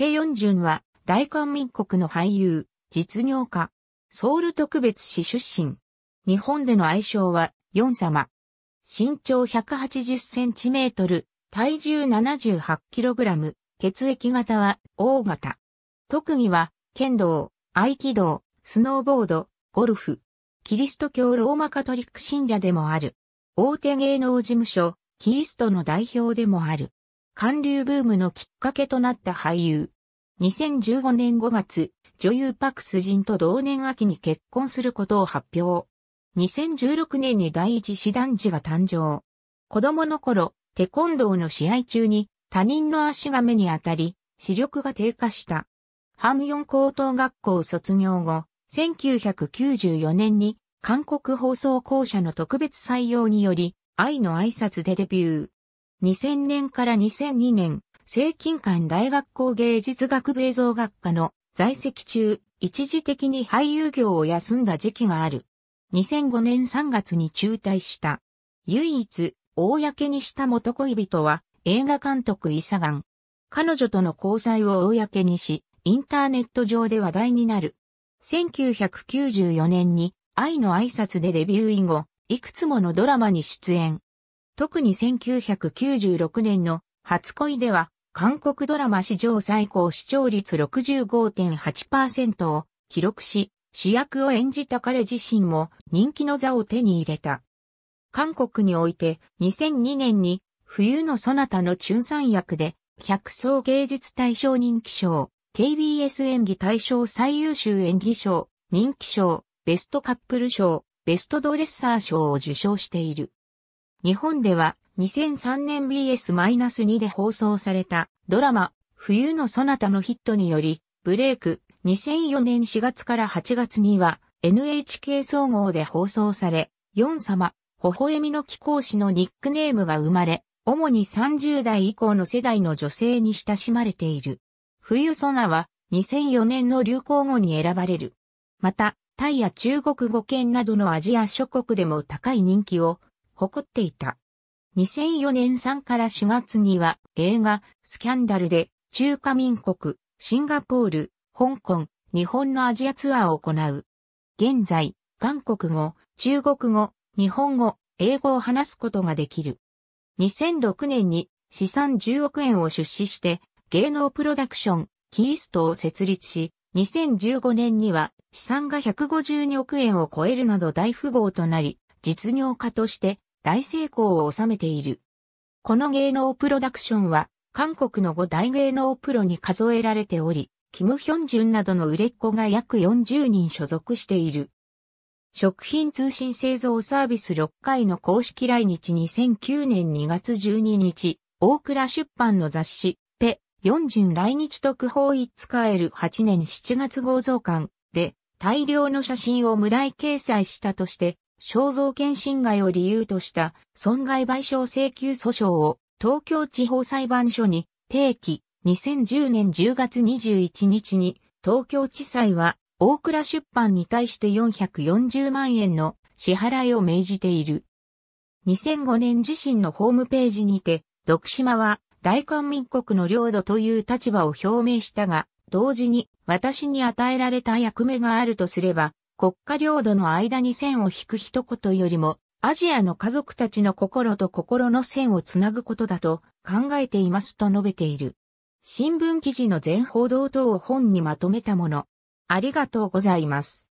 ペヨンジュンは大韓民国の俳優、実業家、ソウル特別市出身。日本での愛称は、ヨン様。身長180センチメートル、体重78キログラム、血液型は O 型。特技は、剣道、合気道、スノーボード、ゴルフ。キリスト教ローマカトリック信者でもある。大手芸能事務所、キリストの代表でもある。韓流ブームのきっかけとなった俳優。2015年5月、女優パクスジンと同年秋に結婚することを発表。2016年に第一師団児が誕生。子供の頃、テコンドーの試合中に他人の足が目に当たり、視力が低下した。ハムヨン高等学校卒業後、1994年に韓国放送公社の特別採用により、愛の挨拶でデビュー。2000年から2002年、正近館大学校芸術学部映像学科の在籍中、一時的に俳優業を休んだ時期がある。2005年3月に中退した。唯一、公にした元恋人は映画監督イサガン。彼女との交際を公にし、インターネット上で話題になる。1994年に愛の挨拶でデビュー以後、いくつものドラマに出演。特に1996年の初恋では、韓国ドラマ史上最高視聴率65.8%を記録し、主役を演じた彼自身も人気の座を手に入れた。韓国において2002年に冬のそなたのチュンさん役で百層芸術大賞人気賞、KBS 演技大賞最優秀演技賞、人気賞、ベストカップル賞、ベストドレッサー賞を受賞している。日本では2003年 BS-2 で放送されたドラマ冬のそなたのヒットによりブレイク2004年4月から8月には NHK 総合で放送され、4様、微笑みの貴公子のニックネームが生まれ、主に30代以降の世代の女性に親しまれている。冬ソナは2004年の流行語に選ばれる。また、タイや中国語圏などのアジア諸国でも高い人気を誇っていた。2004年3から4月には映画スキャンダルで中華民国、シンガポール、香港、日本のアジアツアーを行う。現在、韓国語、中国語、日本語、英語を話すことができる。2006年に資産10億円を出資して芸能プロダクション、キーストを設立し、2015年には資産が152億円を超えるなど大富豪となり、実業家として大成功を収めている。この芸能プロダクションは、韓国の5大芸能プロに数えられており、キム・ヒョンジュンなどの売れっ子が約40人所属している。食品通信製造サービス6回の公式来日2009年2月12日、大倉出版の雑誌、ペ、4ン来日特報一使える8年7月号増刊で、大量の写真を無題掲載したとして、肖像権侵害を理由とした損害賠償請求訴訟を東京地方裁判所に提起2010年10月21日に東京地裁は大倉出版に対して440万円の支払いを命じている。2005年自身のホームページにて、徳島は大韓民国の領土という立場を表明したが、同時に私に与えられた役目があるとすれば、国家領土の間に線を引く一言よりも、アジアの家族たちの心と心の線をつなぐことだと考えていますと述べている。新聞記事の全報道等を本にまとめたもの。ありがとうございます。